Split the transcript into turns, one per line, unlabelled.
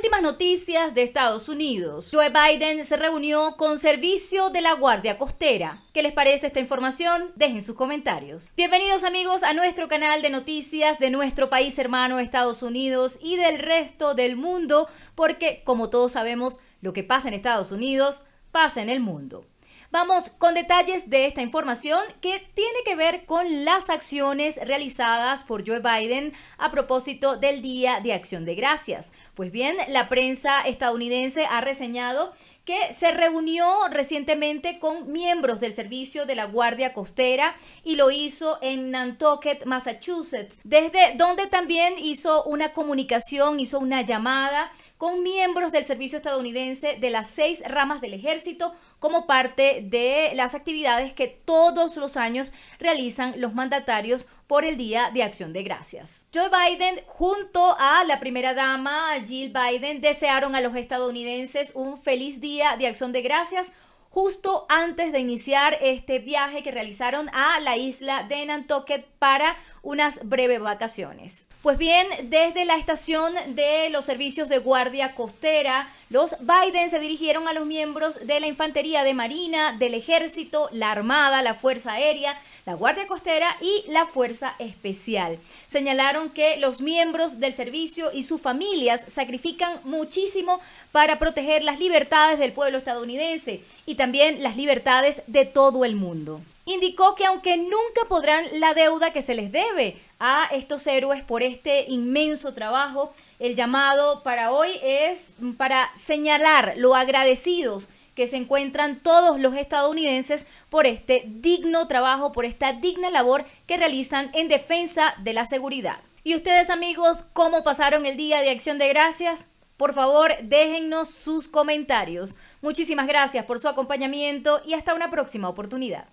últimas noticias de Estados Unidos. Joe Biden se reunió con servicio de la Guardia Costera. ¿Qué les parece esta información? Dejen sus comentarios. Bienvenidos amigos a nuestro canal de noticias de nuestro país hermano Estados Unidos y del resto del mundo, porque como todos sabemos, lo que pasa en Estados Unidos pasa en el mundo. Vamos con detalles de esta información que tiene que ver con las acciones realizadas por Joe Biden a propósito del Día de Acción de Gracias. Pues bien, la prensa estadounidense ha reseñado que se reunió recientemente con miembros del servicio de la Guardia Costera y lo hizo en Nantucket, Massachusetts, desde donde también hizo una comunicación, hizo una llamada con miembros del servicio estadounidense de las seis ramas del ejército como parte de las actividades que todos los años realizan los mandatarios por el Día de Acción de Gracias. Joe Biden junto a la primera dama Jill Biden desearon a los estadounidenses un feliz Día de Acción de Gracias justo antes de iniciar este viaje que realizaron a la isla de Nantucket para unas breves vacaciones. Pues bien, desde la estación de los servicios de guardia costera, los Biden se dirigieron a los miembros de la Infantería de Marina, del Ejército, la Armada, la Fuerza Aérea, la Guardia Costera y la Fuerza Especial. Señalaron que los miembros del servicio y sus familias sacrifican muchísimo para proteger las libertades del pueblo estadounidense y también las libertades de todo el mundo. Indicó que aunque nunca podrán la deuda que se les debe a estos héroes por este inmenso trabajo, el llamado para hoy es para señalar lo agradecidos que se encuentran todos los estadounidenses por este digno trabajo, por esta digna labor que realizan en defensa de la seguridad. ¿Y ustedes amigos cómo pasaron el Día de Acción de Gracias? Por favor, déjennos sus comentarios. Muchísimas gracias por su acompañamiento y hasta una próxima oportunidad.